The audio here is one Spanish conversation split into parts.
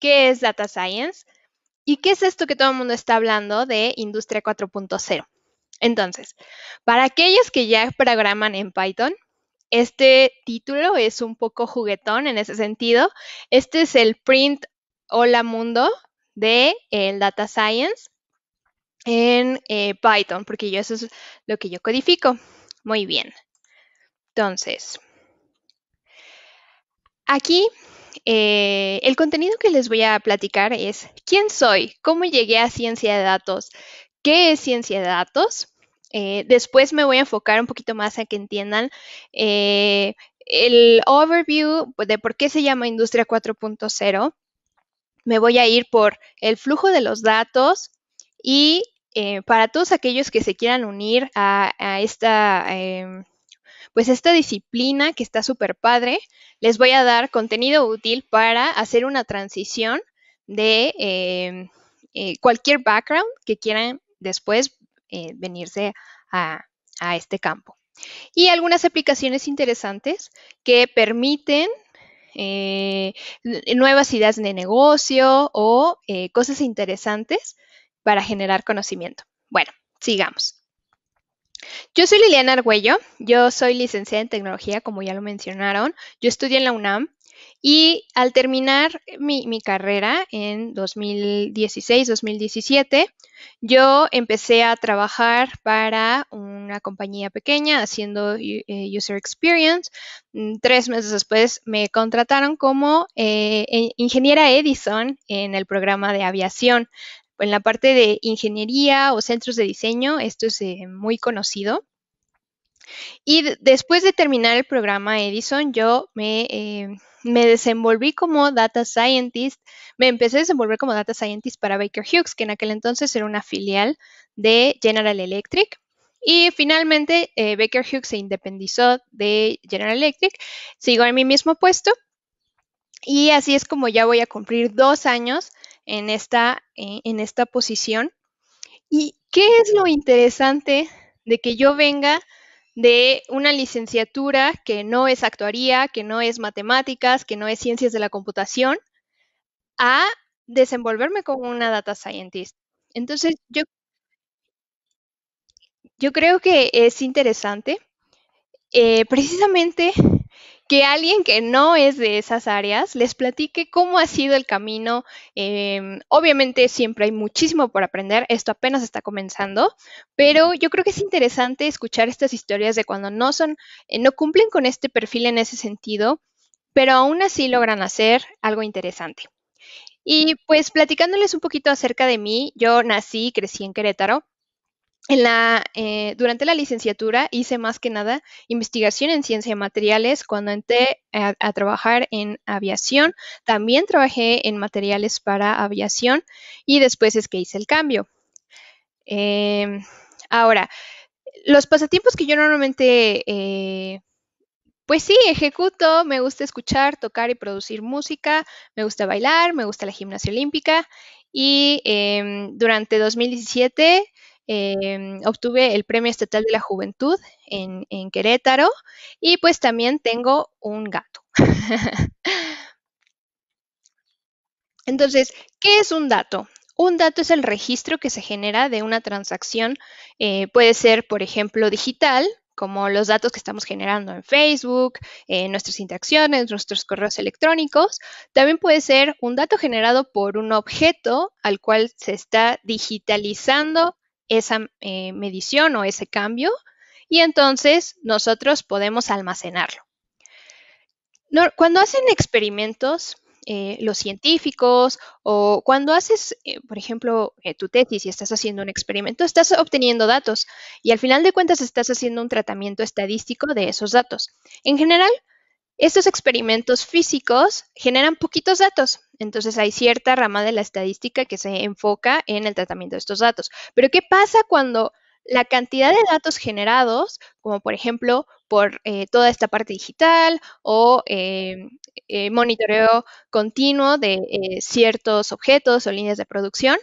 qué es Data Science y qué es esto que todo el mundo está hablando de Industria 4.0. Entonces, para aquellos que ya programan en Python, este título es un poco juguetón en ese sentido. Este es el print Hola Mundo de eh, el Data Science en eh, Python, porque yo eso es lo que yo codifico. Muy bien. Entonces, aquí eh, el contenido que les voy a platicar es quién soy, cómo llegué a ciencia de datos, qué es ciencia de datos. Eh, después me voy a enfocar un poquito más a que entiendan eh, el overview de por qué se llama Industria 4.0. Me voy a ir por el flujo de los datos y para todos aquellos que se quieran unir a esta em, pues esta disciplina que está súper padre, les voy a dar contenido útil para hacer una transición de em, eh, cualquier background que quieran después eh, venirse a, este campo. Y algunas aplicaciones interesantes que permiten eh, nuevas ideas de negocio o cosas interesantes para generar conocimiento. Bueno, sigamos. Yo soy Liliana Argüello, yo soy licenciada en tecnología, como ya lo mencionaron, yo estudié en la UNAM y al terminar mi, carrera en 2016-2017, yo empecé a trabajar para una compañía pequeña haciendo eh, User Experience. Mm, tres meses después me contrataron como eh, e-, ingeniera Edison en el programa de aviación en la parte de ingeniería o centros de diseño, esto es eh, muy conocido. Y después de terminar el programa Edison, yo eh, me, desenvolví como data scientist, me empecé a desenvolver como data scientist para Baker Hughes, que en aquel entonces era una filial de General Electric. Y finalmente eh, Baker Hughes se independizó de General Electric, sigo en mi mismo puesto y así es como ya voy a cumplir dos años en esta, eh, en esta posición. ¿Y qué es lo interesante de que yo venga de una licenciatura que no es actuaría, que no es matemáticas, que no es ciencias de la computación, a desenvolverme como una data scientist? Entonces, yo, yo creo que es interesante eh, precisamente que alguien que no es de esas áreas les platique cómo ha sido el camino. Em, obviamente siempre hay muchísimo por aprender, esto apenas está comenzando, pero yo creo que es interesante escuchar estas historias de cuando no son, eh, no cumplen con este perfil en ese sentido, pero aún así logran hacer algo interesante. Y pues platicándoles un poquito acerca de mí, yo nací y crecí en Querétaro, eh, durante la licenciatura hice más que nada investigación en ciencia de materiales. Cuando entré a, trabajar en aviación, también trabajé en materiales para aviación y después es que hice el cambio. Em, ahora, los pasatiempos que yo normalmente, eh, pues sí, ejecuto, me gusta escuchar, tocar y producir música, me gusta bailar, me gusta la gimnasia olímpica y em, durante 2017 Em, obtuve el Premio Estatal de la Juventud en, Querétaro y pues también tengo un gato. Entonces, ¿qué es un dato? Un dato es el registro que se genera de una transacción. Eh, puede ser, por ejemplo, digital, como los datos que estamos generando en Facebook, en eh, nuestras interacciones, nuestros correos electrónicos. También puede ser un dato generado por un objeto al cual se está digitalizando esa eh, medición o ese cambio y entonces nosotros podemos almacenarlo. cuando hacen experimentos, eh, los científicos o cuando haces, eh, por ejemplo, tu tesis y estás haciendo un experimento, estás obteniendo datos y al final de cuentas estás haciendo un tratamiento estadístico de esos datos. En general, estos experimentos físicos generan poquitos datos, entonces hay cierta rama de la estadística que se enfoca en el tratamiento de estos datos. Pero ¿qué pasa cuando la cantidad de datos generados, como por ejemplo por eh, toda esta parte digital o eh, eh, monitoreo continuo de ciertos objetos o líneas de producción,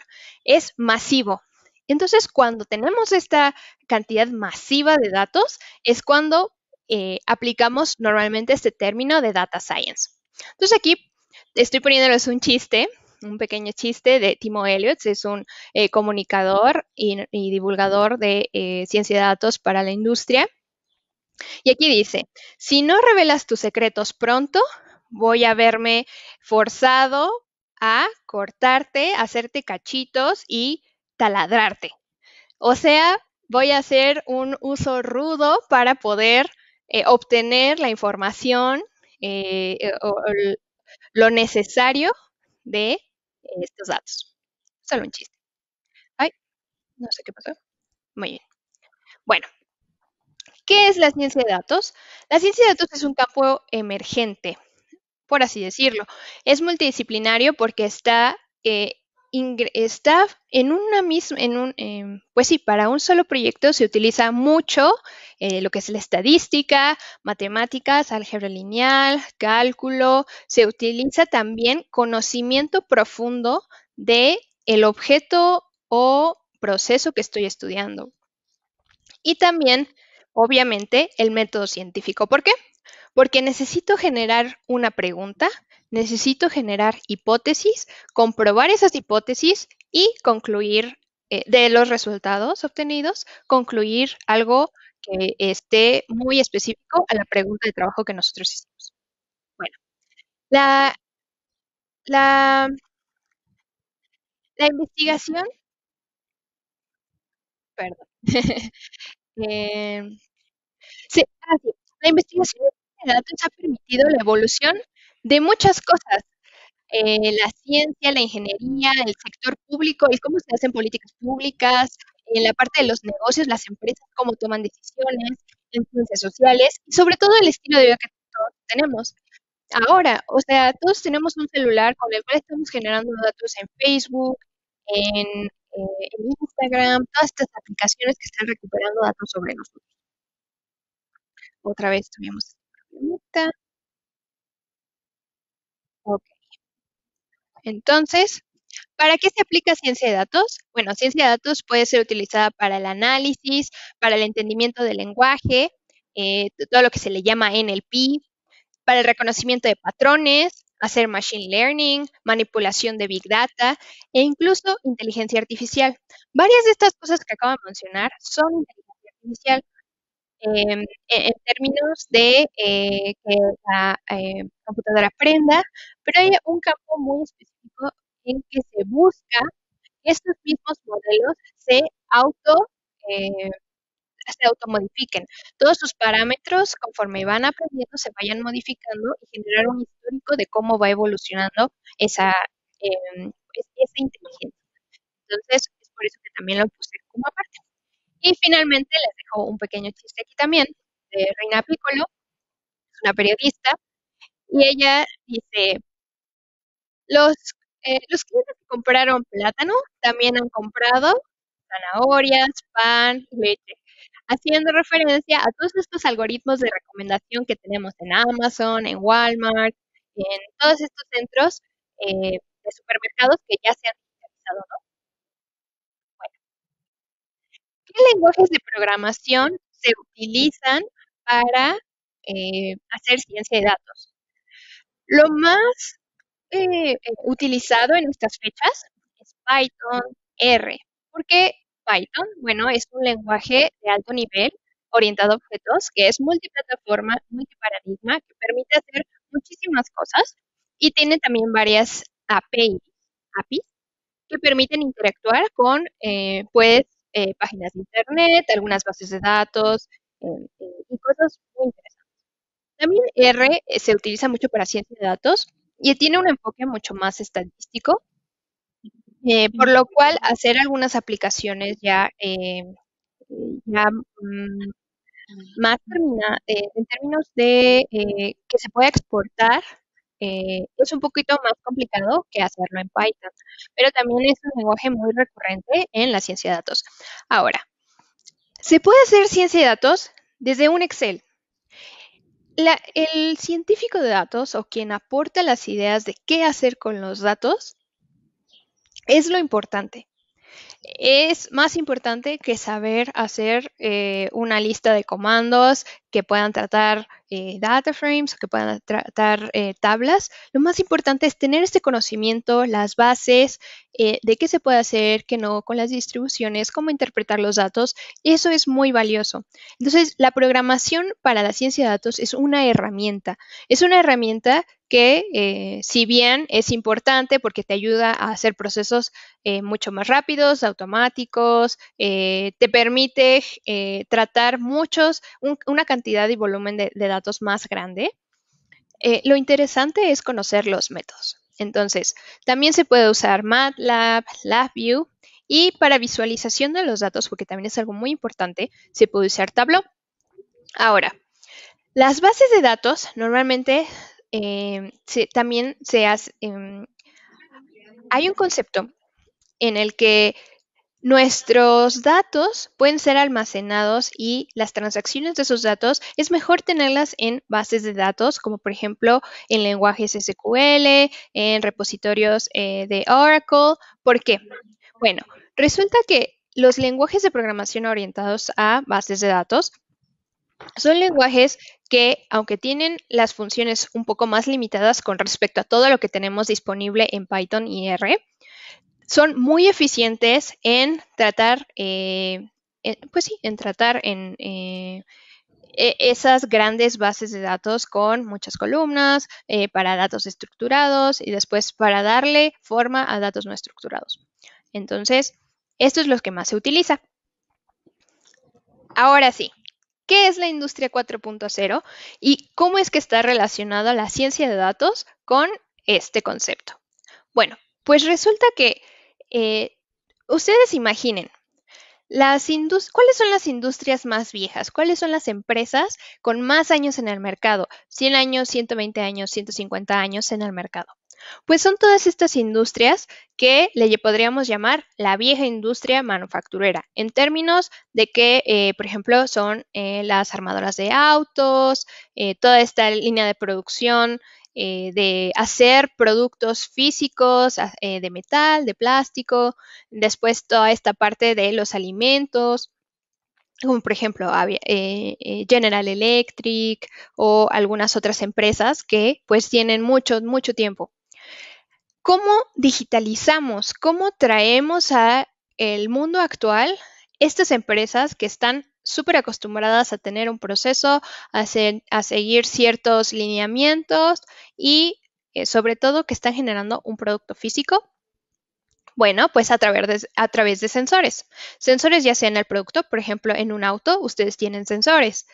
es masivo. Entonces, cuando tenemos esta cantidad masiva de datos, es cuando eh, aplicamos normalmente este término de data science. Entonces aquí estoy poniéndoles un chiste, un pequeño chiste de Timo Elliott, es un eh, comunicador y, divulgador de eh, ciencia de datos para la industria. Y aquí dice, si no revelas tus secretos pronto, voy a verme forzado a cortarte, hacerte cachitos y taladrarte. O sea, voy a hacer un uso rudo para poder eh, obtener la información eh, eh, o, lo necesario de estos datos. Solo un chiste. Ay, no sé qué pasó. Muy bien. Bueno, ¿qué es la ciencia de datos? La ciencia de datos es un campo emergente, por así decirlo. Es multidisciplinario porque está Está en una misma, en un, em, pues sí, para un solo proyecto se utiliza mucho eh, lo que es la estadística, matemáticas, álgebra lineal, cálculo. Se utiliza también conocimiento profundo de el objeto o proceso que estoy estudiando. Y también, obviamente, el método científico. ¿Por qué? Porque necesito generar una pregunta necesito generar hipótesis, comprobar esas hipótesis y concluir eh, de los resultados obtenidos, concluir algo que esté muy específico a la pregunta de trabajo que nosotros hicimos. Bueno, la, la, la investigación, perdón, eh, sí, la investigación de datos ha permitido la evolución de muchas cosas. Eh, la ciencia, la ingeniería, el sector público, y cómo se hacen políticas públicas, en la parte de los negocios, las empresas, cómo toman decisiones, en ciencias sociales y sobre todo el estilo de vida que todos tenemos. Ahora, o sea, todos tenemos un celular con el cual estamos generando datos en Facebook, en, eh, Instagram, todas estas aplicaciones que están recuperando datos sobre nosotros. Otra vez tuvimos esta pregunta. Ok. Entonces, ¿Para qué se aplica ciencia de datos? Bueno, ciencia de datos puede ser utilizada para el análisis, para el entendimiento del lenguaje, eh, todo lo que se le llama NLP, para el reconocimiento de patrones, hacer machine learning, manipulación de big data e incluso inteligencia artificial. Varias de estas cosas que acabo de mencionar son inteligencia artificial, Em, e, en términos de eh, que la eh, computadora aprenda, pero hay un campo muy específico en que se busca que estos mismos modelos se auto eh, se automodifiquen. Todos sus parámetros, conforme van aprendiendo, se vayan modificando y generar un histórico de cómo va evolucionando esa, em, esa inteligencia. Entonces, es por eso que también lo puse como aparte. Y finalmente les dejo un pequeño chiste aquí también de Reina Piccolo, una periodista, y ella dice, los, eh, los clientes que compraron plátano también han comprado zanahorias, pan leche, haciendo referencia a todos estos algoritmos de recomendación que tenemos en Amazon, en Walmart, en todos estos centros eh, de supermercados que ya se han digitalizado, ¿no? ¿Qué lenguajes de programación se utilizan para eh, hacer ciencia de datos? Lo más eh, eh, utilizado en estas fechas es Python R. ¿Por qué Python? Bueno, es un lenguaje de alto nivel orientado a objetos que es multiplataforma, multiparadigma, que permite hacer muchísimas cosas y tiene también varias APIs, que permiten interactuar con, eh, pues, eh, páginas de Internet, algunas bases de datos y cosas muy interesantes. También R eh, se utiliza mucho para ciencia de datos y tiene un enfoque mucho más estadístico, eh, por lo cual hacer algunas aplicaciones ya, mm, más termina, en términos de que se pueda exportar eh, es un poquito más complicado que hacerlo en Python, pero también es un lenguaje muy recurrente en la ciencia de datos. Ahora, se puede hacer ciencia de datos desde un Excel. el científico de datos o quien aporta las ideas de qué hacer con los datos es lo importante. Es más importante que saber hacer eh, una lista de comandos que puedan tratar eh, data frames o que puedan tratar eh, tablas, lo más importante es tener este conocimiento, las bases eh, de qué se puede hacer, qué no, con las distribuciones, cómo interpretar los datos. Eso es muy valioso. Entonces, la programación para la ciencia de datos es una herramienta. Es una herramienta que eh, si bien es importante porque te ayuda a hacer procesos mucho más rápidos, automáticos, te permite tratar muchos, una cantidad y volumen de, de, datos más grande, eh, lo interesante es conocer los métodos. Entonces, también se puede usar MATLAB, LabVIEW y para visualización de los datos, porque también es algo muy importante, se puede usar Tableau. Ahora, las bases de datos normalmente eh, también se hace, em, hay un concepto en el que Nuestros datos pueden ser almacenados y las transacciones de esos datos es mejor tenerlas en bases de datos, como por ejemplo en lenguajes SQL, en repositorios eh, de Oracle. ¿Por qué? Bueno, resulta que los lenguajes de programación orientados a bases de datos son lenguajes que, aunque tienen las funciones un poco más limitadas con respecto a todo lo que tenemos disponible en Python y R, son muy eficientes en tratar, eh, pues sí, en tratar en eh, e, esas grandes bases de datos con muchas columnas, eh, para datos estructurados y después para darle forma a datos no estructurados. Entonces, esto es lo que más se utiliza. Ahora sí, ¿qué es la industria 4.0 y cómo es que está relacionada la ciencia de datos con este concepto? Bueno, pues resulta que eh, ustedes imaginen, las ¿cuáles son las industrias más viejas? ¿Cuáles son las empresas con más años en el mercado? 100 años, 120 años, 150 años en el mercado. Pues son todas estas industrias que le podríamos llamar la vieja industria manufacturera, en términos de que, eh, por ejemplo, son eh, las armadoras de autos, toda esta línea de producción eh, de hacer productos físicos eh, de metal, de plástico, después toda esta parte de los alimentos, como por ejemplo eh, General Electric o algunas otras empresas que pues tienen mucho, mucho tiempo. ¿Cómo digitalizamos? ¿Cómo traemos al mundo actual estas empresas que están súper acostumbradas a tener un proceso, a, seguir ciertos lineamientos y eh, sobre todo que están generando un producto físico. Bueno, pues a través, de, a través de sensores. Sensores ya sean el producto, por ejemplo, en un auto, ustedes tienen sensores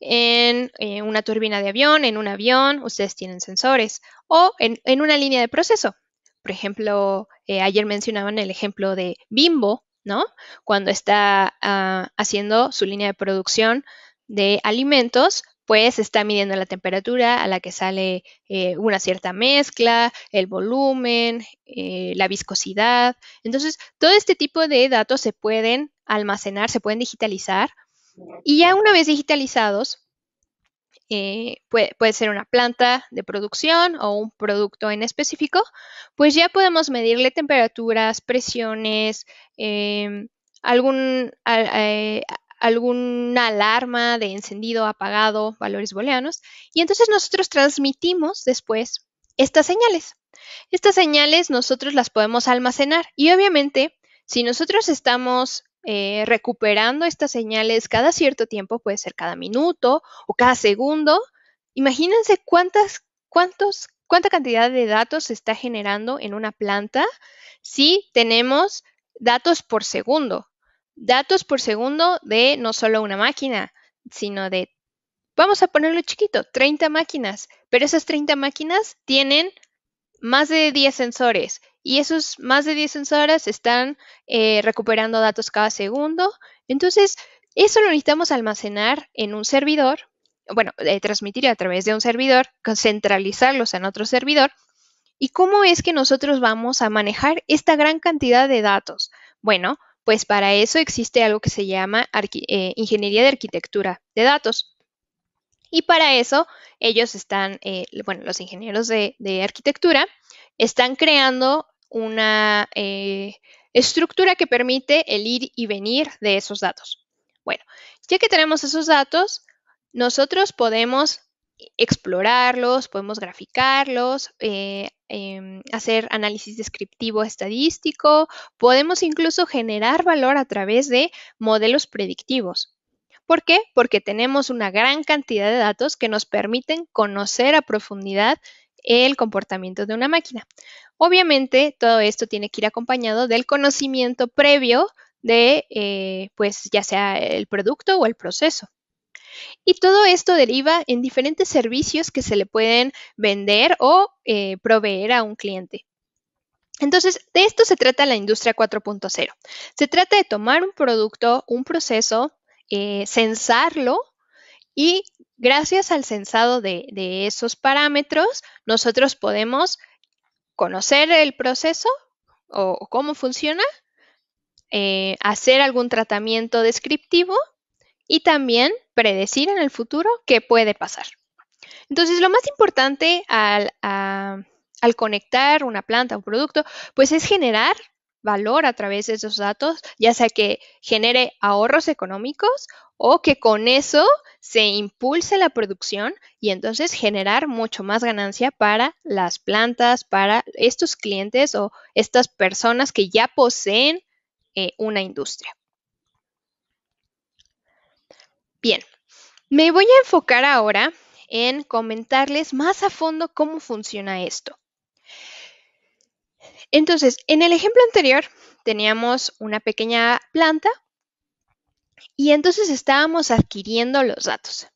en eh, una turbina de avión, en un avión, ustedes tienen sensores, o en, una línea de proceso. Por ejemplo, eh, ayer mencionaban el ejemplo de Bimbo, ¿no? Cuando está ah, haciendo su línea de producción de alimentos, pues está midiendo la temperatura a la que sale eh, una cierta mezcla, el volumen, eh, la viscosidad. Entonces, todo este tipo de datos se pueden almacenar, se pueden digitalizar. Y ya una vez digitalizados, eh, puede, ser una planta de producción o un producto en específico, pues ya podemos medirle temperaturas, presiones, em, algún, eh, alguna alarma de encendido, apagado, valores booleanos, y entonces nosotros transmitimos después estas señales. Estas señales nosotros las podemos almacenar y obviamente si nosotros estamos eh, recuperando estas señales cada cierto tiempo, puede ser cada minuto o cada segundo. Imagínense cuántas, cuántos, cuánta cantidad de datos se está generando en una planta si tenemos datos por segundo. Datos por segundo de no solo una máquina, sino de, vamos a ponerlo chiquito, 30 máquinas, pero esas 30 máquinas tienen más de 10 sensores y esos más de 10 sensores están eh, recuperando datos cada segundo. Entonces, eso lo necesitamos almacenar en un servidor, bueno, eh, transmitir a través de un servidor, centralizarlos en otro servidor. ¿Y cómo es que nosotros vamos a manejar esta gran cantidad de datos? Bueno, pues para eso existe algo que se llama eh, ingeniería de arquitectura de datos. Y para eso ellos están, bueno, los ingenieros de, de arquitectura están creando una eh, estructura que permite el ir y venir de esos datos. Bueno, ya que tenemos esos datos, nosotros podemos explorarlos, podemos graficarlos, eh, em, hacer análisis descriptivo estadístico, podemos incluso generar valor a través de modelos predictivos. ¿Por qué? Porque tenemos una gran cantidad de datos que nos permiten conocer a profundidad el comportamiento de una máquina. Obviamente, todo esto tiene que ir acompañado del conocimiento previo de, eh, pues, ya sea el producto o el proceso. Y todo esto deriva en diferentes servicios que se le pueden vender o eh, proveer a un cliente. Entonces, de esto se trata la industria 4.0. Se trata de tomar un producto, un proceso, eh, censarlo y gracias al sensado de, esos parámetros, nosotros podemos conocer el proceso o, cómo funciona, eh, hacer algún tratamiento descriptivo y también predecir en el futuro qué puede pasar. Entonces, lo más importante al, al conectar una planta o un producto, pues es generar valor a través de esos datos, ya sea que genere ahorros económicos o que con eso se impulse la producción y entonces generar mucho más ganancia para las plantas, para estos clientes o estas personas que ya poseen eh, una industria. Bien, me voy a enfocar ahora en comentarles más a fondo cómo funciona esto. Entonces, en el ejemplo anterior teníamos una pequeña planta y entonces estábamos adquiriendo los datos.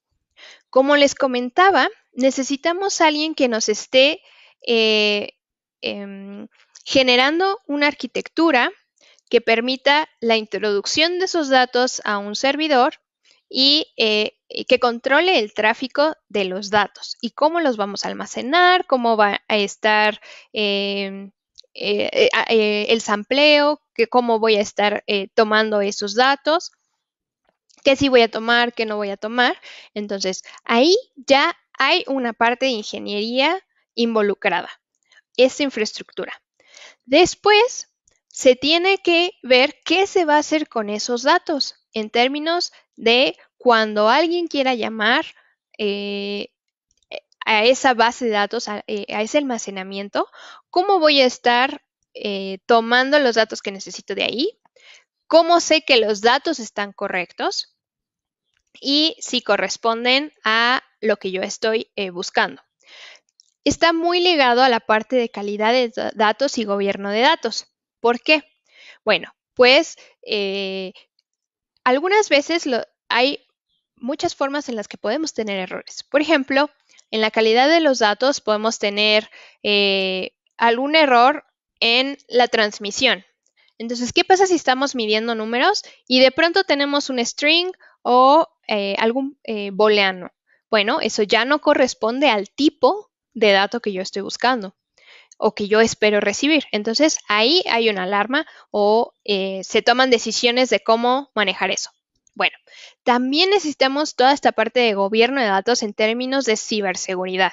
Como les comentaba, necesitamos a alguien que nos esté eh, em, generando una arquitectura que permita la introducción de esos datos a un servidor eh, y que controle el tráfico de los datos y cómo los vamos a almacenar, cómo va a estar em, eh, eh, eh, el sampleo, que cómo voy a estar tomando esos datos, qué sí voy a tomar, qué no voy a tomar. Entonces, ahí ya hay una parte de ingeniería involucrada, esa infraestructura. Después, se tiene que ver qué se va a hacer con esos datos en términos de cuando alguien quiera llamar eh, a esa base de datos, eh, a, ese almacenamiento, cómo voy a estar eh, tomando los datos que necesito de ahí, cómo sé que los datos están correctos y si corresponden a lo que yo estoy eh, buscando. Está muy ligado a la parte de calidad de datos y gobierno de datos. ¿Por qué? Bueno, pues algunas veces hay muchas formas en las que podemos tener errores. Por ejemplo, en la calidad de los datos podemos tener eh, algún error en la transmisión. Entonces, ¿qué pasa si estamos midiendo números y de pronto tenemos un string o eh, algún eh, booleano? Bueno, eso ya no corresponde al tipo de dato que yo estoy buscando o que yo espero recibir. Entonces, ahí hay una alarma o se toman decisiones de cómo manejar eso. Bueno, también necesitamos toda esta parte de gobierno de datos en términos de ciberseguridad.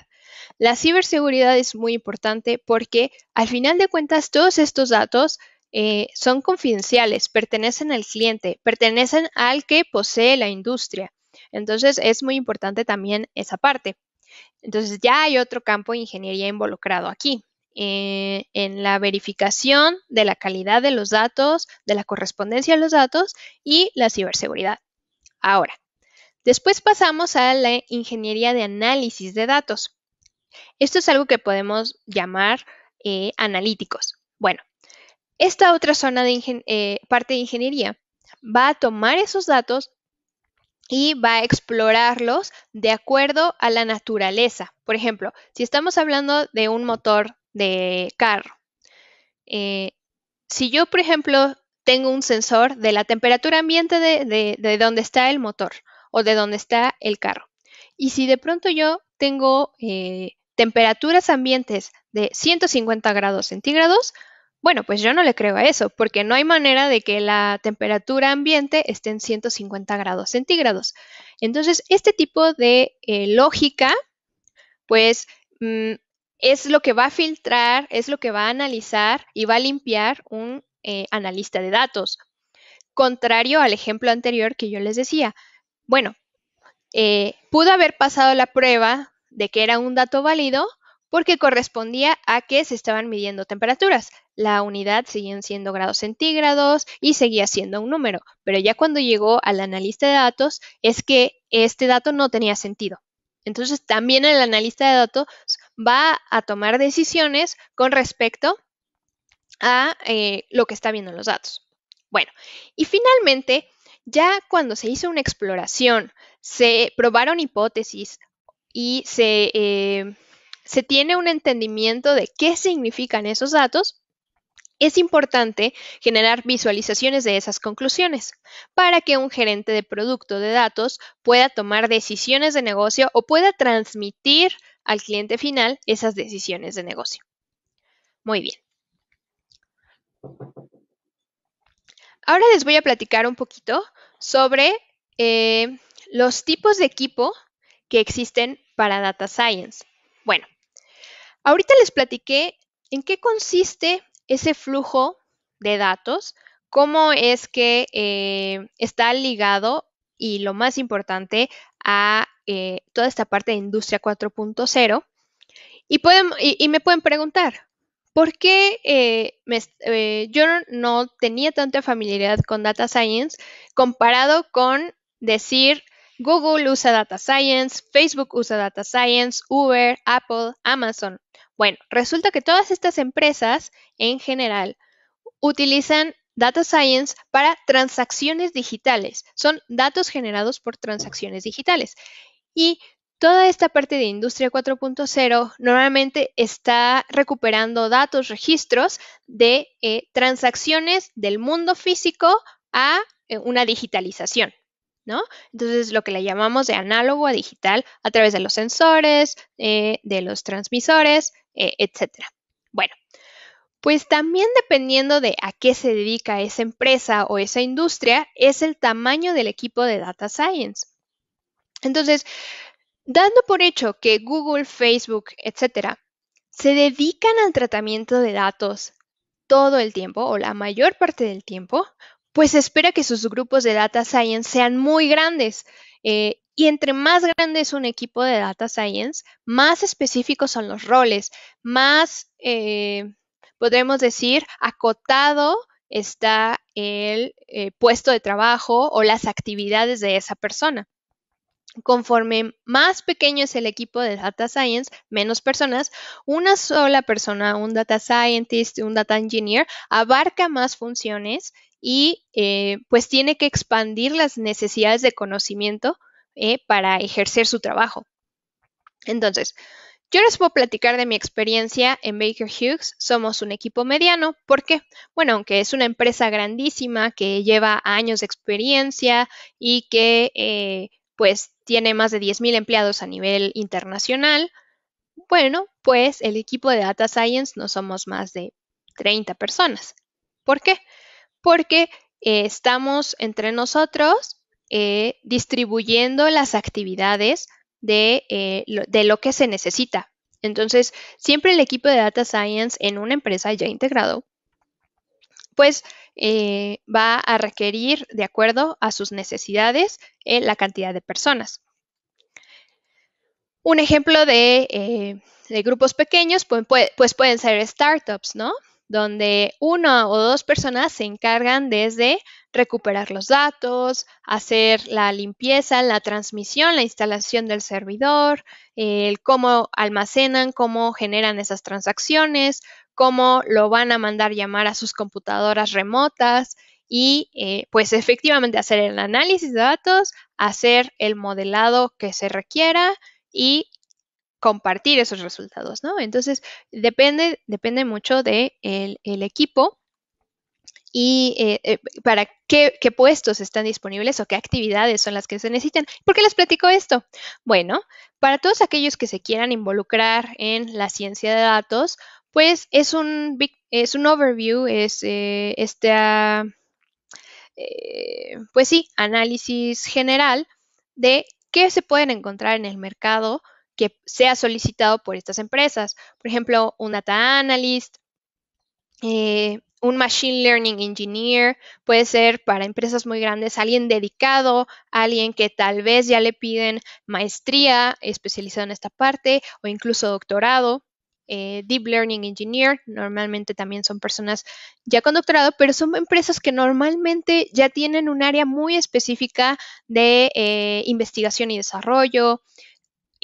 La ciberseguridad es muy importante porque al final de cuentas todos estos datos eh, son confidenciales, pertenecen al cliente, pertenecen al que posee la industria. Entonces es muy importante también esa parte. Entonces ya hay otro campo de ingeniería involucrado aquí, eh, en la verificación de la calidad de los datos, de la correspondencia a los datos y la ciberseguridad. Ahora, después pasamos a la ingeniería de análisis de datos. Esto es algo que podemos llamar eh, analíticos. Bueno, esta otra zona de eh, parte de ingeniería va a tomar esos datos y va a explorarlos de acuerdo a la naturaleza. Por ejemplo, si estamos hablando de un motor de carro. Eh, si yo, por ejemplo, tengo un sensor de la temperatura ambiente de, de, donde está el motor o de donde está el carro, y si de pronto yo tengo eh, temperaturas ambientes de 150 grados centígrados, bueno, pues yo no le creo a eso, porque no hay manera de que la temperatura ambiente esté en 150 grados centígrados. Entonces, este tipo de eh, lógica, pues, mm, es lo que va a filtrar, es lo que va a analizar y va a limpiar un eh, analista de datos. Contrario al ejemplo anterior que yo les decía, bueno, eh, pudo haber pasado la prueba de que era un dato válido porque correspondía a que se estaban midiendo temperaturas. La unidad seguían siendo grados centígrados y seguía siendo un número, pero ya cuando llegó al analista de datos es que este dato no tenía sentido. Entonces también el analista de datos va a tomar decisiones con respecto a eh, lo que está viendo en los datos. Bueno, y finalmente, ya cuando se hizo una exploración, se probaron hipótesis y se, eh, se tiene un entendimiento de qué significan esos datos, es importante generar visualizaciones de esas conclusiones para que un gerente de producto de datos pueda tomar decisiones de negocio o pueda transmitir al cliente final esas decisiones de negocio. Muy bien. Ahora les voy a platicar un poquito sobre eh, los tipos de equipo que existen para Data Science. Bueno, ahorita les platiqué en qué consiste ese flujo de datos, cómo es que eh, está ligado y lo más importante a eh, toda esta parte de industria 4.0 y, pueden, y, me pueden preguntar, ¿por qué eh, eh, yo no tenía tanta familiaridad con Data Science comparado con decir Google usa Data Science, Facebook usa Data Science, Uber, Apple, Amazon? Bueno, resulta que todas estas empresas en general utilizan Data Science para transacciones digitales. Son datos generados por transacciones digitales. Y toda esta parte de Industria 4.0 normalmente está recuperando datos, registros de eh, transacciones del mundo físico a eh, una digitalización, ¿no? Entonces, lo que le llamamos de análogo a digital a través de los sensores, eh, de los transmisores, etcétera. Bueno, pues también dependiendo de a qué se dedica esa empresa o esa industria, es el tamaño del equipo de Data Science. Entonces, dando por hecho que Google, Facebook, etcétera, se dedican al tratamiento de datos todo el tiempo o la mayor parte del tiempo, pues espera que sus grupos de data science sean muy grandes. Eh, y entre más grande es un equipo de data science, más específicos son los roles, más, eh, podremos decir, acotado está el eh, puesto de trabajo o las actividades de esa persona. Conforme más pequeño es el equipo de Data Science, menos personas, una sola persona, un Data Scientist, un Data Engineer, abarca más funciones y eh, pues tiene que expandir las necesidades de conocimiento eh, para ejercer su trabajo. Entonces, yo les puedo platicar de mi experiencia en Baker Hughes. Somos un equipo mediano. ¿Por qué? Bueno, aunque es una empresa grandísima que lleva años de experiencia y que eh, pues tiene más de 10.000 empleados a nivel internacional. Bueno, pues el equipo de Data Science no somos más de 30 personas. ¿Por qué? Porque eh, estamos entre nosotros eh, distribuyendo las actividades eh, de lo que se necesita. Entonces, siempre el equipo de Data Science en una empresa ya integrado pues eh, va a requerir, de acuerdo a sus necesidades, eh, la cantidad de personas. Un ejemplo de, eh, grupos pequeños, pues, pueden ser startups, ¿no? Donde una o dos personas se encargan desde recuperar los datos, hacer la limpieza, la transmisión, la instalación del servidor, el cómo almacenan, cómo generan esas transacciones, cómo lo van a mandar llamar a sus computadoras remotas y eh, pues efectivamente hacer el análisis de datos, hacer el modelado que se requiera y compartir esos resultados, ¿no? Entonces, depende, depende mucho del de el, equipo y eh, eh, para qué, puestos están disponibles o qué actividades son las que se necesitan. ¿Por qué les platico esto? Bueno, para todos aquellos que se quieran involucrar en la ciencia de datos, pues es un, es un overview, es eh, este, ah, eh, pues sí, análisis general de qué se pueden encontrar en el mercado que sea solicitado por estas empresas. Por ejemplo, un data analyst, eh, un machine learning engineer, puede ser para empresas muy grandes alguien dedicado, alguien que tal vez ya le piden maestría especializada en esta parte o incluso doctorado. Eh, Deep Learning Engineer, normalmente también son personas ya con doctorado, pero son empresas que normalmente ya tienen un área muy específica de eh, investigación y desarrollo,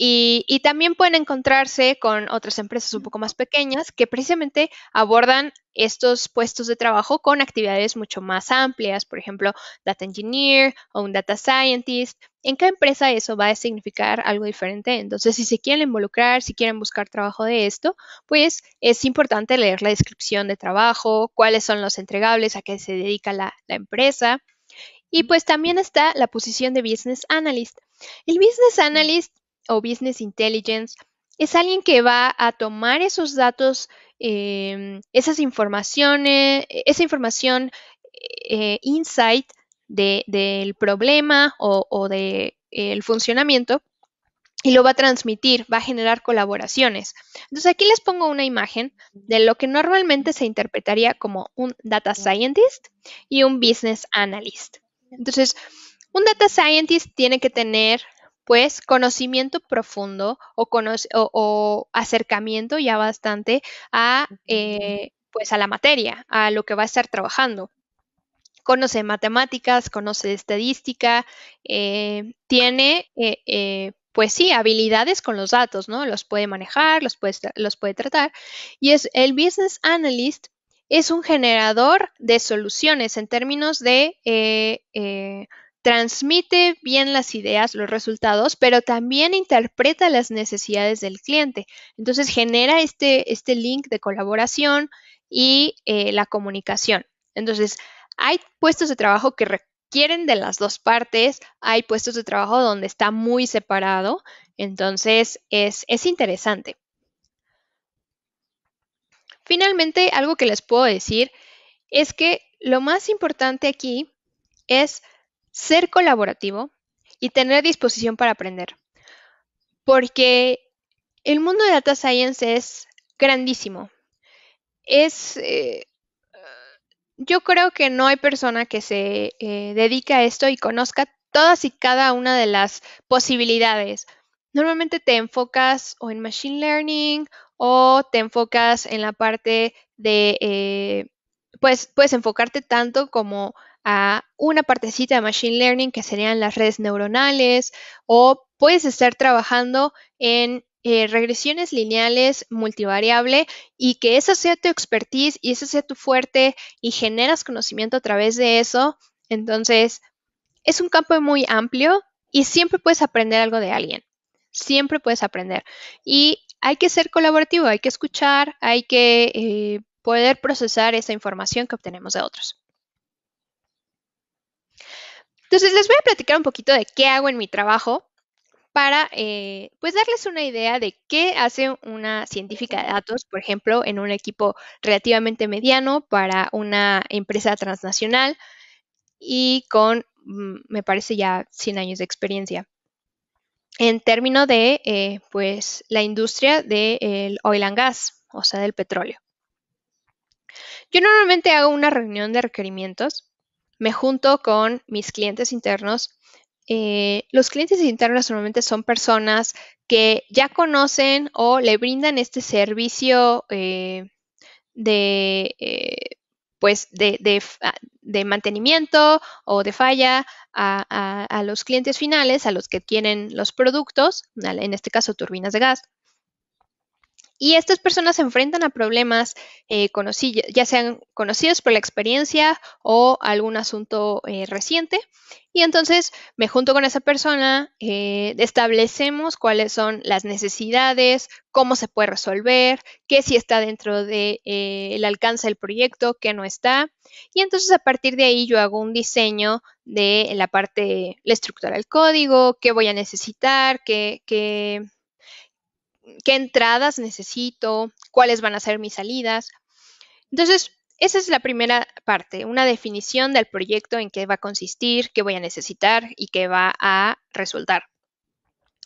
y, también pueden encontrarse con otras empresas un poco más pequeñas que precisamente abordan estos puestos de trabajo con actividades mucho más amplias, por ejemplo, data engineer o un data scientist. En cada empresa eso va a significar algo diferente. Entonces, si se quieren involucrar, si quieren buscar trabajo de esto, pues es importante leer la descripción de trabajo, cuáles son los entregables, a qué se dedica la, la empresa. Y pues también está la posición de Business Analyst. El Business Analyst o Business Intelligence es alguien que va a tomar esos datos, em, esas informaciones, esa información eh, insight del problema o, del funcionamiento y lo va a transmitir, va a generar colaboraciones. Entonces aquí les pongo una imagen de lo que normalmente se interpretaría como un data scientist y un business analyst. Entonces, un data scientist tiene que tener pues conocimiento profundo o, o, acercamiento ya bastante a, eh, pues a la materia, a lo que va a estar trabajando. Conoce matemáticas, conoce estadística, eh, tiene, eh, pues sí, habilidades con los datos, ¿no? Los puede manejar, los puede, los puede tratar. Y es el business analyst es un generador de soluciones en términos de transmite bien las ideas, los resultados, pero también interpreta las necesidades del cliente. Entonces genera este, este link de colaboración y eh, la comunicación. Entonces, hay puestos de trabajo que requieren de las dos partes, hay puestos de trabajo donde está muy separado, entonces es, es interesante. Finalmente, algo que les puedo decir es que lo más importante aquí es ser colaborativo y tener disposición para aprender. Porque el mundo de data science es grandísimo. Es, eh, yo creo que no hay persona que se eh, dedique a esto y conozca todas y cada una de las posibilidades. Normalmente te enfocas o en machine learning o te enfocas en la parte de, eh, pues puedes enfocarte tanto como a una partecita de Machine Learning que serían las redes neuronales o puedes estar trabajando en eh, regresiones lineales multivariable y que esa sea tu expertise y esa sea tu fuerte y generas conocimiento a través de eso. Entonces, es un campo muy amplio y siempre puedes aprender algo de alguien. Siempre puedes aprender. Y hay que ser colaborativo, hay que escuchar, hay que eh, poder procesar esa información que obtenemos de otros. Entonces, les voy a platicar un poquito de qué hago en mi trabajo para eh, pues darles una idea de qué hace una científica de datos, por ejemplo, en un equipo relativamente mediano para una empresa transnacional y con, mm, me parece, ya 100 años de experiencia. En términos de eh, pues, la industria del oil and gas, o sea, del petróleo. Yo normalmente hago una reunión de requerimientos me junto con mis clientes internos. Eh, los clientes internos normalmente son personas que ya conocen o le brindan este servicio eh, de, eh, pues ah, de, mantenimiento o de falla a, los clientes finales, a los que tienen los productos, en este caso turbinas de gas. Y estas personas se enfrentan a problemas, eh, conocidos, ya sean conocidos por la experiencia o algún asunto eh, reciente. Y entonces me junto con esa persona, eh, establecemos cuáles son las necesidades, cómo se puede resolver, qué sí está dentro del alcance del proyecto, qué no está. Y entonces a partir de ahí yo hago un diseño de la parte, la estructura del código, qué voy a necesitar, qué, qué qué entradas necesito, cuáles van a ser mis salidas. Entonces, esa es la primera parte, una definición del proyecto en qué va a consistir, qué voy a necesitar y qué va a resultar.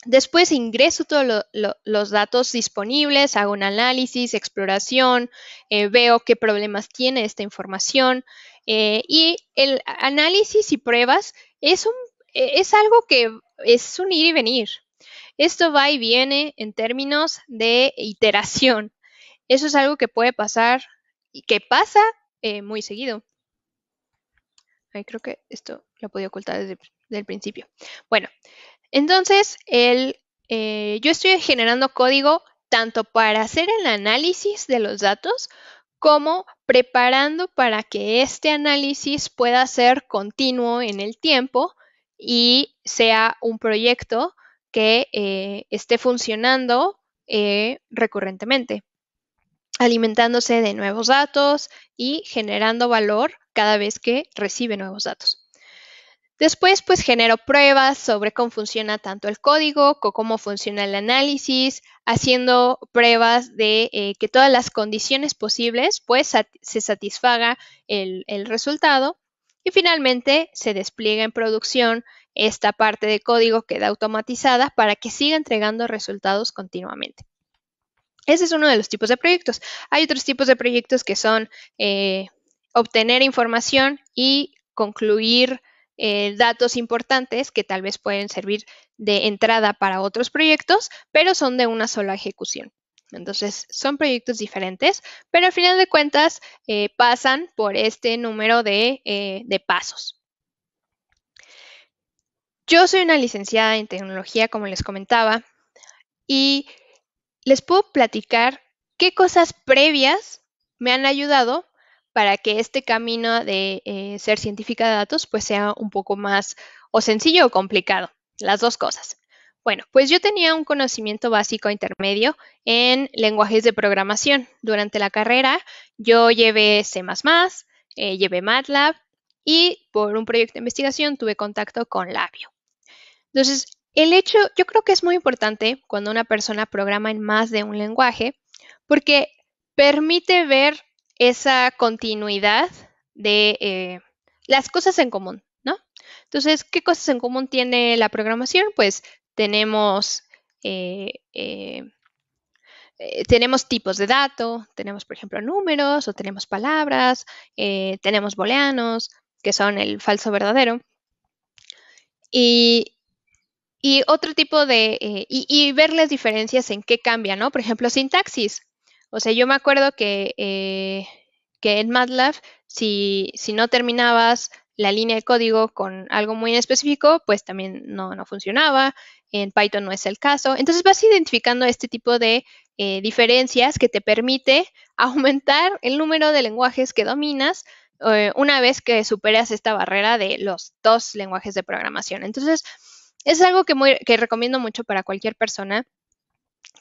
Después ingreso todos los datos disponibles, hago un análisis, exploración, eh, veo qué problemas tiene esta información eh, y el análisis y pruebas es, e, es algo que es un ir y venir. Esto va y viene en términos de iteración. Eso es algo que puede pasar y que pasa eh, muy seguido. Ay, creo que esto lo podía ocultar desde, el principio. Bueno, entonces eh, yo estoy generando código tanto para hacer el análisis de los datos como preparando para que este análisis pueda ser continuo en el tiempo y sea un proyecto que eh, esté funcionando eh, recurrentemente, alimentándose de nuevos datos y generando valor cada vez que recibe nuevos datos. Después, pues genero pruebas sobre cómo funciona tanto el código, cómo funciona el análisis, haciendo pruebas de eh, que todas las condiciones posibles, pues se satisfaga el, resultado. Y finalmente se despliega en producción esta parte de código queda automatizada para que siga entregando resultados continuamente. Ese es uno de los tipos de proyectos. Hay otros tipos de proyectos que son eh, obtener información y concluir eh, datos importantes que tal vez pueden servir de entrada para otros proyectos, pero son de una sola ejecución. Entonces, son proyectos diferentes, pero al final de cuentas eh, pasan por este número de pasos. Yo soy una licenciada en tecnología, como les comentaba, y les puedo platicar qué cosas previas me han ayudado para que este camino de eh, ser científica de datos pues sea un poco más o sencillo o complicado, las dos cosas. Bueno, pues yo tenía un conocimiento básico intermedio en lenguajes de programación. Durante la carrera yo llevé C++, eh, llevé MATLAB y por un proyecto de investigación tuve contacto con Labio. Entonces, el hecho, yo creo que es muy importante cuando una persona programa en más de un lenguaje, porque permite ver esa continuidad de eh, las cosas en común, ¿no? Entonces, ¿qué cosas en común tiene la programación? Pues tenemos, eh, eh, tenemos tipos de datos, tenemos, por ejemplo, números o tenemos palabras, tenemos booleanos, que son el falso verdadero. Y y otro tipo de, eh, y, ver las diferencias en qué cambia, ¿no? Por ejemplo, sintaxis. O sea, yo me acuerdo que, eh, que en MATLAB, si, si, no terminabas la línea de código con algo muy específico, pues también no, funcionaba. En Python no es el caso. Entonces vas identificando este tipo de eh, diferencias que te permite aumentar el número de lenguajes que dominas una vez que superas esta barrera de los dos lenguajes de programación. Entonces, es algo que, recomiendo mucho para cualquier persona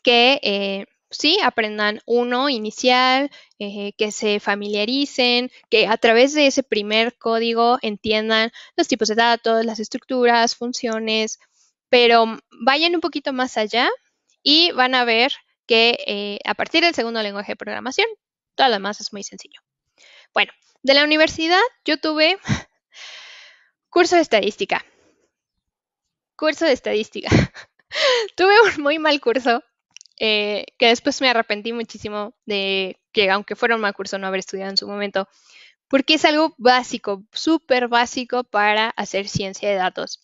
que eh, sí aprendan uno inicial, eh, que se familiaricen, que a través de ese primer código entiendan los tipos de datos, las estructuras, funciones, pero vayan un poquito más allá y van a ver que eh, a partir del segundo lenguaje de programación, todo lo demás es muy sencillo. Bueno, de la universidad yo tuve curso de estadística curso de estadística. Tuve un muy mal curso, eh, que después me arrepentí muchísimo de que, aunque fuera un mal curso, no haber estudiado en su momento, porque es algo básico, súper básico para hacer ciencia de datos.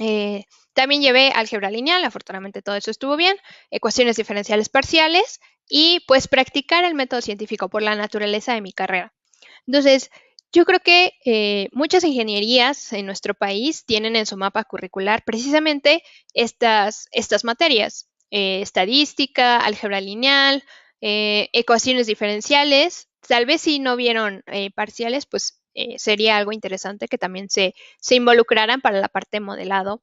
Eh, también llevé álgebra lineal, afortunadamente todo eso estuvo bien, ecuaciones diferenciales parciales y pues practicar el método científico por la naturaleza de mi carrera. Entonces, yo creo que eh, muchas ingenierías en nuestro país tienen en su mapa curricular precisamente estas, estas materias, eh, estadística, álgebra lineal, eh, ecuaciones diferenciales. Tal vez si no vieron parciales, pues sería algo interesante que también se, involucraran para la parte modelado.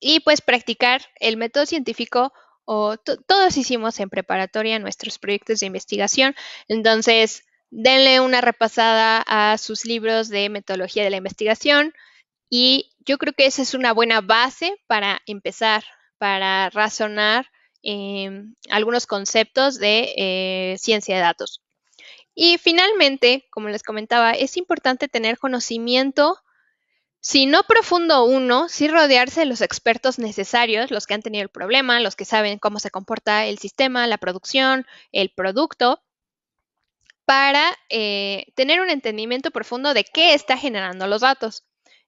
Y pues practicar el método científico o todos hicimos en preparatoria nuestros proyectos de investigación. Entonces, denle una repasada a sus libros de metodología de la investigación y yo creo que esa es una buena base para empezar, para razonar em, algunos conceptos de eh, ciencia de datos. Y finalmente, como les comentaba, es importante tener conocimiento, si no profundo uno, sí rodearse de los expertos necesarios, los que han tenido el problema, los que saben cómo se comporta el sistema, la producción, el producto, para eh, tener un entendimiento profundo de qué está generando los datos.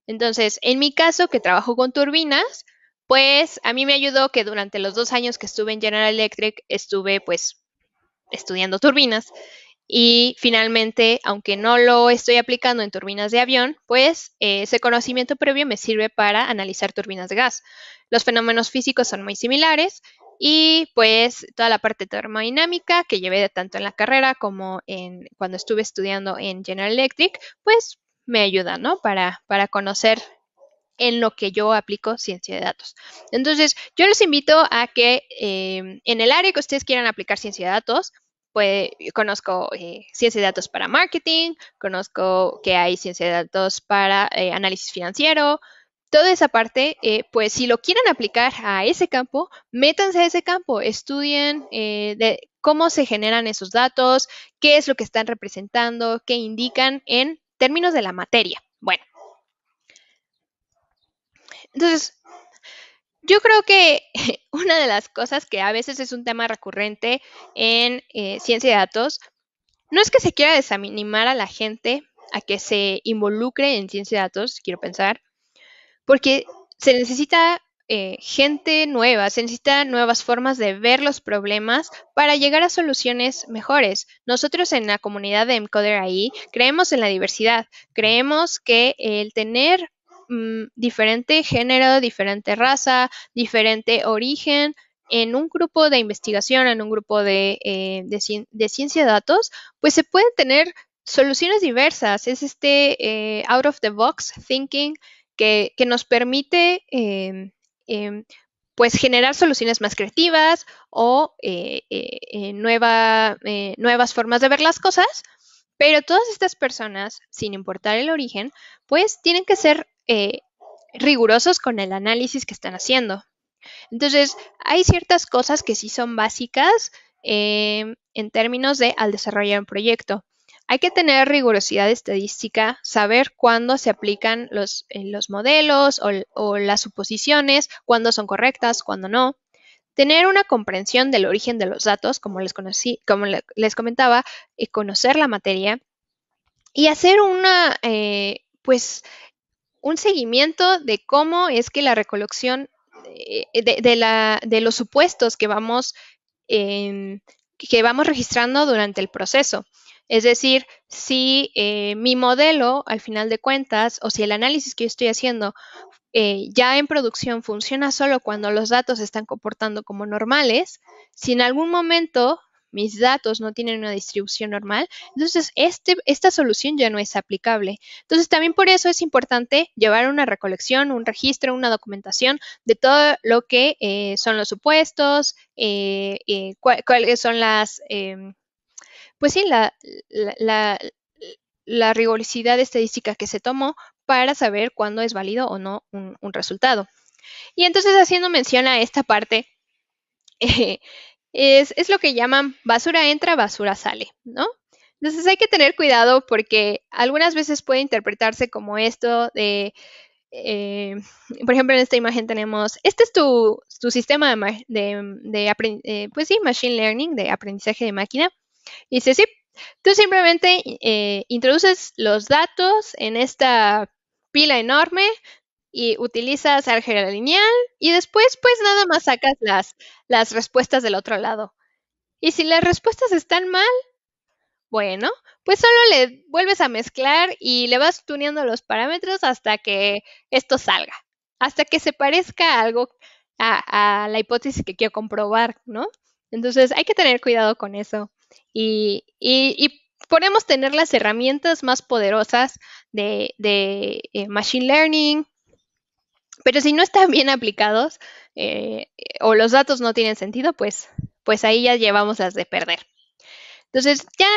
Entonces, en mi caso, que trabajo con turbinas, pues a mí me ayudó que durante los dos años que estuve en General Electric, estuve pues estudiando turbinas. Y finalmente, aunque no lo estoy aplicando en turbinas de avión, pues eh, ese conocimiento previo me sirve para analizar turbinas de gas. Los fenómenos físicos son muy similares, y pues toda la parte termodinámica que llevé tanto en la carrera como en cuando estuve estudiando en General Electric, pues me ayuda, ¿no? Para, para conocer en lo que yo aplico ciencia de datos. Entonces, yo les invito a que eh, en el área que ustedes quieran aplicar ciencia de datos, pues conozco eh, ciencia de datos para marketing, conozco que hay ciencia de datos para eh, análisis financiero, Toda esa parte, eh, pues si lo quieren aplicar a ese campo, métanse a ese campo, estudien eh, de cómo se generan esos datos, qué es lo que están representando, qué indican en términos de la materia. Bueno, entonces, yo creo que una de las cosas que a veces es un tema recurrente en eh, ciencia de datos, no es que se quiera desanimar a la gente a que se involucre en ciencia de datos, quiero pensar, porque se necesita eh, gente nueva, se necesitan nuevas formas de ver los problemas para llegar a soluciones mejores. Nosotros en la comunidad de Encoder ahí creemos en la diversidad, creemos que el tener mm, diferente género, diferente raza, diferente origen en un grupo de investigación, en un grupo de, eh, ciencia de datos, pues se pueden tener soluciones diversas. Es este eh, out of the box thinking que, nos permite em, em, pues generar soluciones más creativas o eh, eh, eh, nuevas formas de ver las cosas, pero todas estas personas, sin importar el origen, pues tienen que ser rigurosos con el análisis que están haciendo. Entonces, hay ciertas cosas que sí son básicas em, en términos de al desarrollar un proyecto. Hay que tener rigurosidad estadística, saber cuándo se aplican los, eh, modelos o, las suposiciones, cuándo son correctas, cuándo no. Tener una comprensión del origen de los datos, como les, comentaba, y conocer la materia. Y hacer una, eh, pues, un seguimiento de cómo es que la recolección eh, de, los supuestos que vamos, em, que vamos registrando durante el proceso. Es decir, si eh, mi modelo, al final de cuentas, o si el análisis que yo estoy haciendo eh, ya en producción funciona solo cuando los datos se están comportando como normales, si en algún momento mis datos no tienen una distribución normal, entonces este, esta solución ya no es aplicable. Entonces también por eso es importante llevar una recolección, un registro, una documentación de todo lo que eh, son los supuestos, eh, cuáles son las em, pues sí, la, la, estadística que se tomó para saber cuándo es válido o no un, resultado. Y entonces haciendo mención a esta parte, eh, es, lo que llaman basura entra, basura sale, ¿no? Entonces hay que tener cuidado porque algunas veces puede interpretarse como esto de, eh, por ejemplo, en esta imagen tenemos, este es tu, sistema de, eh, pues sí, machine learning, de aprendizaje de máquina. Y dice, sí, tú simplemente eh, introduces los datos en esta pila enorme y utilizas álgebra lineal y después pues nada más sacas las, las respuestas del otro lado. Y si las respuestas están mal, bueno, pues solo le vuelves a mezclar y le vas tuneando los parámetros hasta que esto salga, hasta que se parezca algo a la hipótesis que quiero comprobar, ¿no? Entonces hay que tener cuidado con eso y, podemos tener las herramientas más poderosas de, eh, Machine Learning, pero si no están bien aplicados eh, o los datos no tienen sentido, pues, pues ahí ya llevamos las de perder. Entonces, ya,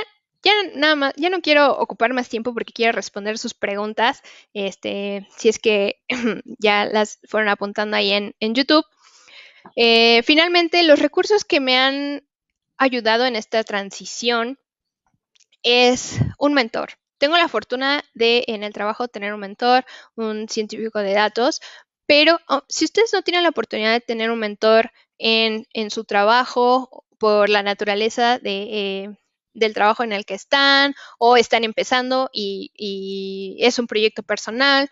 ya nada más, ya no quiero ocupar más tiempo porque quiero responder sus preguntas, este, si es que ya las fueron apuntando ahí en, YouTube. Eh, finalmente, los recursos que me han ayudado en esta transición es un mentor. Tengo la fortuna de en el trabajo tener un mentor, un científico de datos, pero oh, si ustedes no tienen la oportunidad de tener un mentor en, su trabajo por la naturaleza de, eh, del trabajo en el que están o están empezando y, y es un proyecto personal,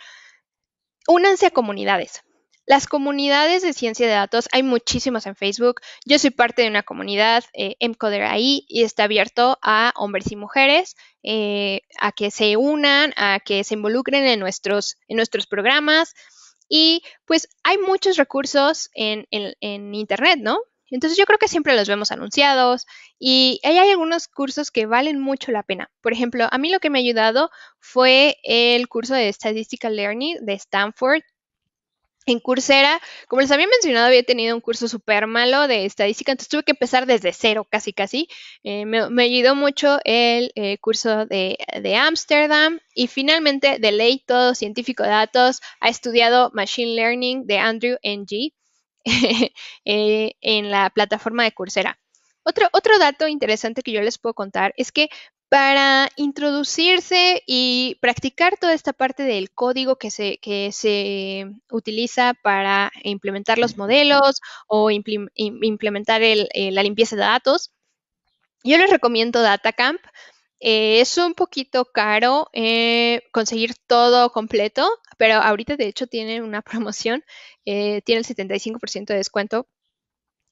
únanse a comunidades. Las comunidades de ciencia de datos, hay muchísimas en Facebook. Yo soy parte de una comunidad, eh, Mcoder ahí, y está abierto a hombres y mujeres, eh, a que se unan, a que se involucren en nuestros, en nuestros programas. Y pues hay muchos recursos en, Internet, ¿no? Entonces yo creo que siempre los vemos anunciados y hay algunos cursos que valen mucho la pena. Por ejemplo, a mí lo que me ha ayudado fue el curso de Statistical Learning de Stanford en Coursera, como les había mencionado, había tenido un curso súper malo de estadística, entonces tuve que empezar desde cero, casi, casi. Eh, me, ayudó mucho el eh, curso de Ámsterdam y finalmente de ley todo científico de datos. Ha estudiado Machine Learning de Andrew Ng eh, en la plataforma de Coursera. Otro, otro dato interesante que yo les puedo contar es que para introducirse y practicar toda esta parte del código que se, se utiliza para implementar los modelos o implementar eh, la limpieza de datos, yo les recomiendo DataCamp. Eh, es un poquito caro eh, conseguir todo completo, pero ahorita de hecho tienen una promoción, tiene el 75% de descuento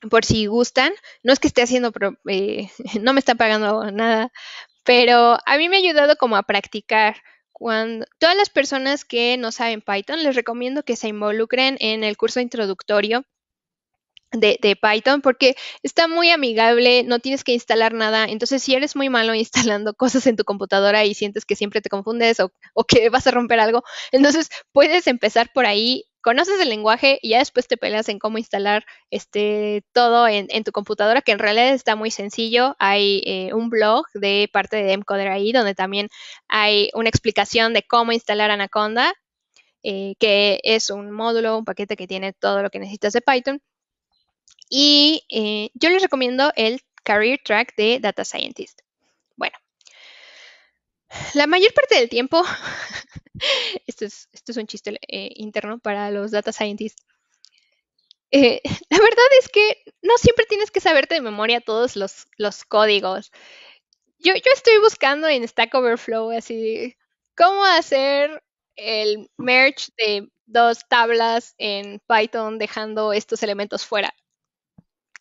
por si gustan. No es que esté haciendo, no me está pagando nada pero a mí me ha ayudado como a practicar. Cuando, todas las personas que no saben Python, les recomiendo que se involucren en el curso introductorio de, Python porque está muy amigable, no tienes que instalar nada. Entonces, si eres muy malo instalando cosas en tu computadora y sientes que siempre te confundes o, que vas a romper algo, entonces puedes empezar por ahí conoces el lenguaje y ya después te peleas en cómo instalar este todo en, tu computadora, que en realidad está muy sencillo. Hay eh, un blog de parte de Emcoder ahí, donde también hay una explicación de cómo instalar Anaconda, eh, que es un módulo, un paquete que tiene todo lo que necesitas de Python. Y eh, yo les recomiendo el Career Track de Data Scientist. Bueno, la mayor parte del tiempo, esto, es, un chiste eh, interno para los Data Scientists, eh, la verdad es que no siempre tienes que saberte de memoria todos los, códigos. Yo, yo, estoy buscando en Stack Overflow así, cómo hacer el merge de dos tablas en Python dejando estos elementos fuera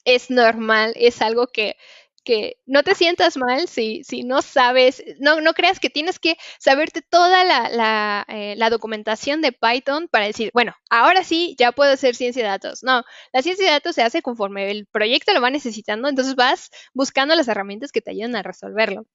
es normal, es algo que, que no te sientas mal si, si no sabes, no, no creas que tienes que saberte toda la, eh, la, documentación de Python para decir, bueno, ahora sí, ya puedo hacer ciencia de datos. No, la ciencia de datos se hace conforme el proyecto lo va necesitando, entonces vas buscando las herramientas que te ayuden a resolverlo.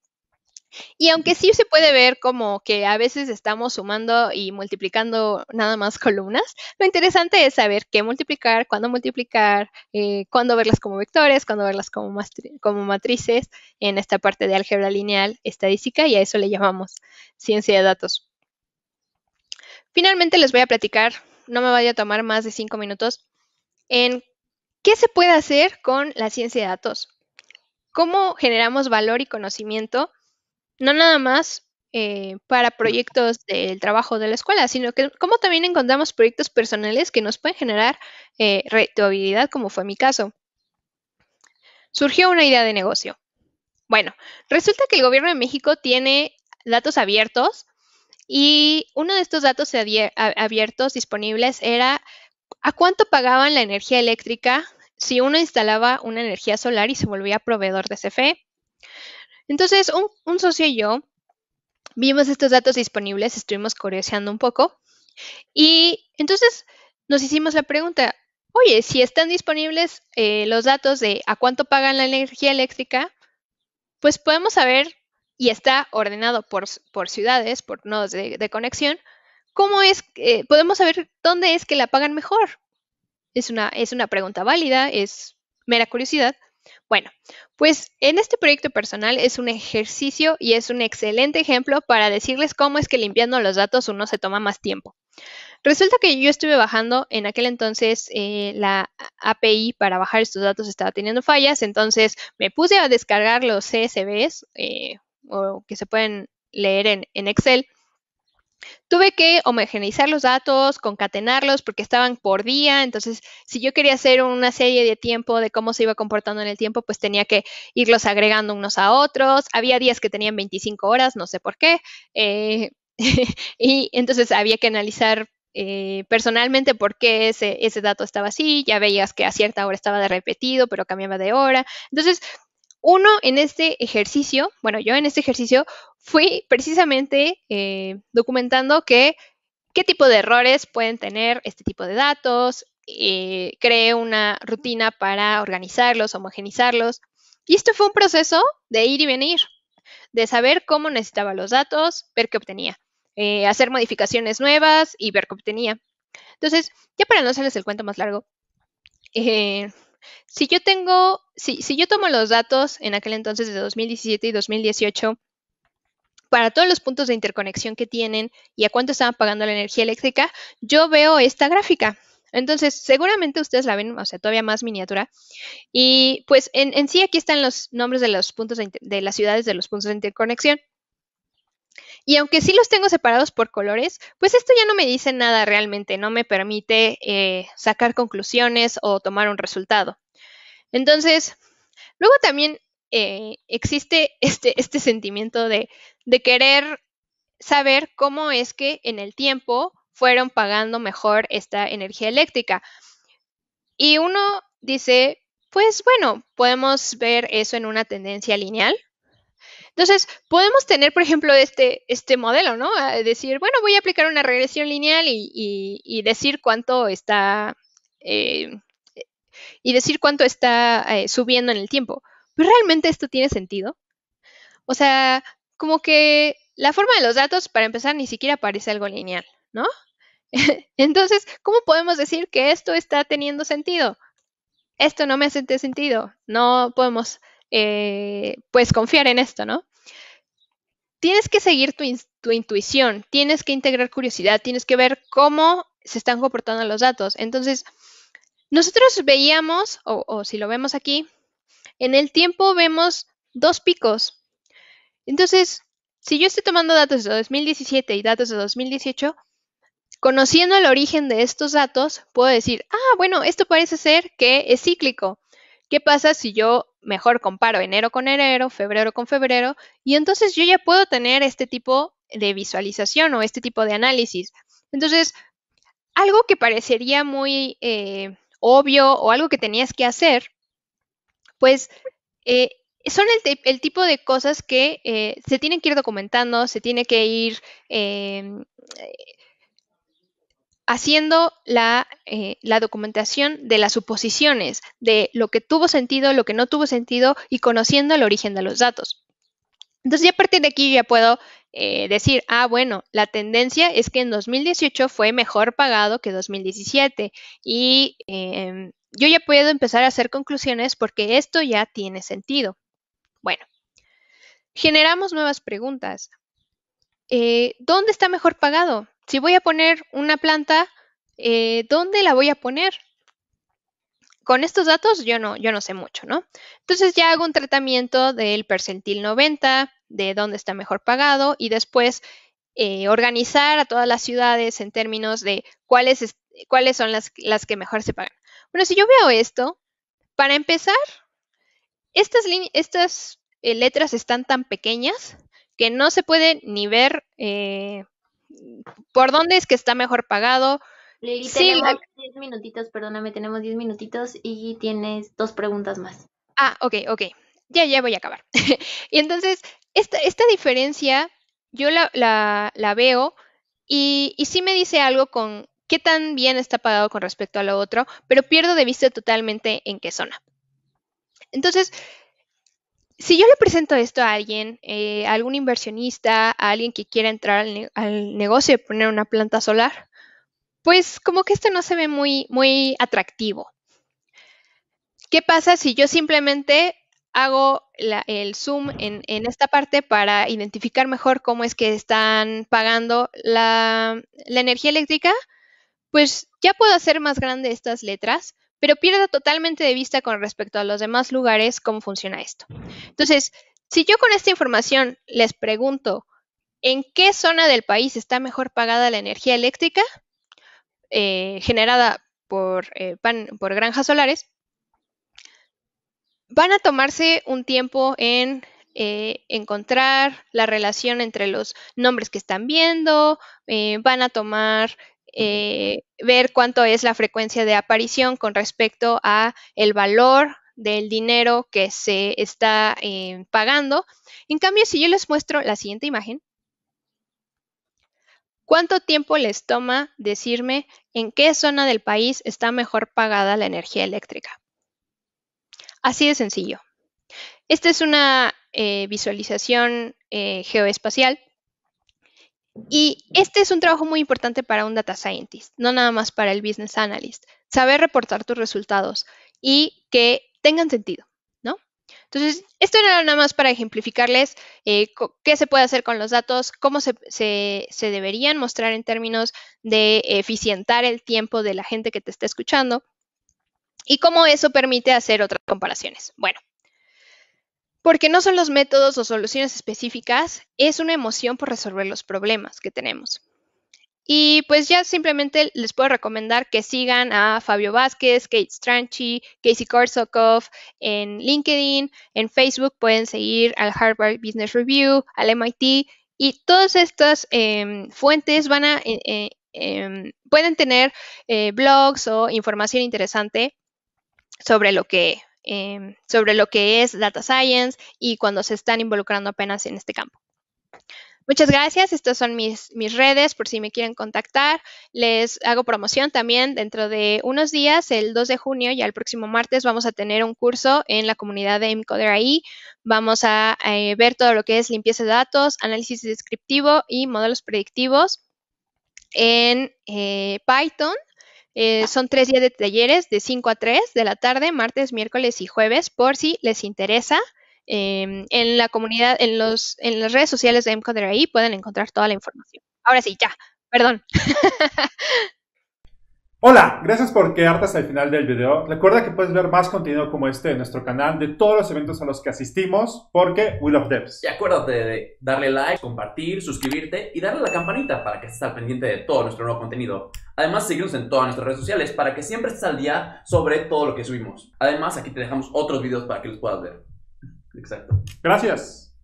Y aunque sí se puede ver como que a veces estamos sumando y multiplicando nada más columnas, lo interesante es saber qué multiplicar, cuándo multiplicar, eh, cuándo verlas como vectores, cuándo verlas como, como matrices en esta parte de álgebra lineal estadística y a eso le llamamos ciencia de datos. Finalmente les voy a platicar, no me vaya a tomar más de cinco minutos, en qué se puede hacer con la ciencia de datos. ¿Cómo generamos valor y conocimiento no nada más eh, para proyectos del trabajo de la escuela, sino que como también encontramos proyectos personales que nos pueden generar eh, rentabilidad, como fue mi caso. Surgió una idea de negocio. Bueno, resulta que el gobierno de México tiene datos abiertos y uno de estos datos abiertos disponibles era a cuánto pagaban la energía eléctrica si uno instalaba una energía solar y se volvía proveedor de CFE. Entonces, un, socio y yo vimos estos datos disponibles, estuvimos curioseando un poco y entonces nos hicimos la pregunta, oye, si están disponibles eh, los datos de a cuánto pagan la energía eléctrica, pues podemos saber, y está ordenado por, ciudades, por nodos de, conexión, cómo es, eh, podemos saber dónde es que la pagan mejor. Es una, es una pregunta válida, es mera curiosidad. Bueno, pues en este proyecto personal es un ejercicio y es un excelente ejemplo para decirles cómo es que limpiando los datos uno se toma más tiempo. Resulta que yo estuve bajando en aquel entonces eh, la API para bajar estos datos estaba teniendo fallas, entonces me puse a descargar los CSVs eh, o que se pueden leer en Excel tuve que homogeneizar los datos, concatenarlos porque estaban por día, entonces si yo quería hacer una serie de tiempo de cómo se iba comportando en el tiempo, pues tenía que irlos agregando unos a otros. Había días que tenían 25 horas, no sé por qué, eh, y entonces había que analizar eh, personalmente por qué ese, ese dato estaba así, ya veías que a cierta hora estaba de repetido, pero cambiaba de hora. Entonces, uno, en este ejercicio, bueno, yo en este ejercicio fui precisamente eh, documentando qué tipo de errores pueden tener este tipo de datos, eh, creé una rutina para organizarlos, homogenizarlos, y esto fue un proceso de ir y venir, de saber cómo necesitaba los datos, ver qué obtenía, eh, hacer modificaciones nuevas y ver qué obtenía. Entonces, ya para no hacerles el cuento más largo, si yo tengo, si, yo tomo los datos en aquel entonces de 2017 y 2018, para todos los puntos de interconexión que tienen y a cuánto estaban pagando la energía eléctrica, yo veo esta gráfica. Entonces, seguramente ustedes la ven, o sea, todavía más miniatura. Y pues en, sí aquí están los nombres de los puntos de, las ciudades de los puntos de interconexión. Y aunque sí los tengo separados por colores, pues esto ya no me dice nada realmente, no me permite eh, sacar conclusiones o tomar un resultado. Entonces, luego también eh, existe este, este, sentimiento de querer saber cómo es que en el tiempo fueron pagando mejor esta energía eléctrica. Y uno dice, pues bueno, podemos ver eso en una tendencia lineal, entonces, podemos tener, por ejemplo, este, este modelo, ¿no? decir, bueno, voy a aplicar una regresión lineal y, decir cuánto está... y decir cuánto está eh, eh, subiendo en el tiempo. ¿Pero realmente esto tiene sentido? O sea, como que la forma de los datos, para empezar, ni siquiera parece algo lineal, ¿no? Entonces, ¿cómo podemos decir que esto está teniendo sentido? Esto no me hace sentido. No podemos eh, pues confiar en esto, ¿no? Tienes que seguir tu, intuición, tienes que integrar curiosidad, tienes que ver cómo se están comportando los datos. Entonces, nosotros veíamos, o, o, si lo vemos aquí, en el tiempo vemos dos picos. Entonces, si yo estoy tomando datos de 2017 y datos de 2018, conociendo el origen de estos datos, puedo decir, ah, bueno, esto parece ser que es cíclico. ¿Qué pasa si yo mejor comparo enero con enero, febrero con febrero, y entonces yo ya puedo tener este tipo de visualización o este tipo de análisis. Entonces, algo que parecería muy eh, obvio o algo que tenías que hacer, pues eh, son el, tipo de cosas que eh, se tienen que ir documentando, se tiene que ir em, haciendo eh, la, documentación de las suposiciones, de lo que tuvo sentido, lo que no tuvo sentido y conociendo el origen de los datos. Entonces ya a partir de aquí ya puedo eh, decir, ah, bueno, la tendencia es que en 2018 fue mejor pagado que 2017 y em, yo ya puedo empezar a hacer conclusiones porque esto ya tiene sentido. Bueno, generamos nuevas preguntas. Eh, ¿Dónde está mejor pagado? si voy a poner una planta, eh, ¿dónde la voy a poner? Con estos datos yo no, yo no sé mucho, ¿no? Entonces ya hago un tratamiento del percentil 90, de dónde está mejor pagado y después eh, organizar a todas las ciudades en términos de cuáles, cuáles son las, que mejor se pagan. Bueno, si yo veo esto, para empezar, estas, eh, letras están tan pequeñas que no se puede ni ver por dónde es que está mejor pagado. Le sí, tenemos 10 minutitos, perdóname, tenemos 10 minutitos y tienes dos preguntas más. Ah, ok, ok. Ya, ya voy a acabar. y entonces, esta, diferencia yo la, veo y, y, sí me dice algo con qué tan bien está pagado con respecto a lo otro, pero pierdo de vista totalmente en qué zona. Entonces, si yo le presento esto a alguien, eh, a algún inversionista, a alguien que quiera entrar al, negocio y poner una planta solar, pues como que esto no se ve muy, muy atractivo. ¿Qué pasa si yo simplemente hago el zoom en, esta parte para identificar mejor cómo es que están pagando la, la energía eléctrica? Pues ya puedo hacer más grande estas letras, pero pierdo totalmente de vista con respecto a los demás lugares cómo funciona esto. Entonces, si yo con esta información les pregunto en qué zona del país está mejor pagada la energía eléctrica eh, generada eh, por, granjas solares, van a tomarse un tiempo en eh, encontrar la relación entre los nombres que están viendo, van a tomar eh, ver cuánto es la frecuencia de aparición con respecto a el valor del dinero que se está eh, pagando. En cambio, si yo les muestro la siguiente imagen, ¿cuánto tiempo les toma decirme en qué zona del país está mejor pagada la energía eléctrica? Así de sencillo. Esta es una eh, visualización geoespacial y este es un trabajo muy importante para un data scientist, no nada más para el business analyst. Saber reportar tus resultados y que tengan sentido, ¿no? Entonces, esto era nada más para ejemplificarles eh, qué se puede hacer con los datos, cómo se, se, deberían mostrar en términos de eficientar el tiempo de la gente que te está escuchando y cómo eso permite hacer otras comparaciones. Bueno, porque no son los métodos o soluciones específicas, es una emoción por resolver los problemas que tenemos. Y pues ya simplemente les puedo recomendar que sigan a Fabio Vázquez, Kate Stranchi, Casey Korsokov en LinkedIn, en Facebook pueden seguir al Harvard Business Review, al MIT y todas estas em, fuentes van a, eh, eh, em, pueden tener eh, blogs o información interesante sobre lo que Em, sobre lo que es data science y cuando se están involucrando apenas en este campo. Muchas gracias, estas son mis, redes por si me quieren contactar. Les hago promoción también dentro de unos días, el 2 de junio y el próximo martes vamos a tener un curso en la comunidad de Mcoder AI. Vamos a eh, ver todo lo que es limpieza de datos, análisis descriptivo y modelos predictivos en eh, Python eh, son tres días de talleres de 5 a 3 de la tarde, martes, miércoles y jueves, por si les interesa. Em, en la comunidad, en, los, en las redes sociales de ahí pueden encontrar toda la información. Ahora sí, ya, perdón. Hola, gracias por quedarte hasta el final del video. Recuerda que puedes ver más contenido como este en nuestro canal de todos los eventos a los que asistimos porque We Love Devs. Y acuérdate de darle like, compartir, suscribirte y darle a la campanita para que estés al pendiente de todo nuestro nuevo contenido. Además, síguenos en todas nuestras redes sociales para que siempre estés al día sobre todo lo que subimos. Además, aquí te dejamos otros videos para que los puedas ver. Exacto. Gracias.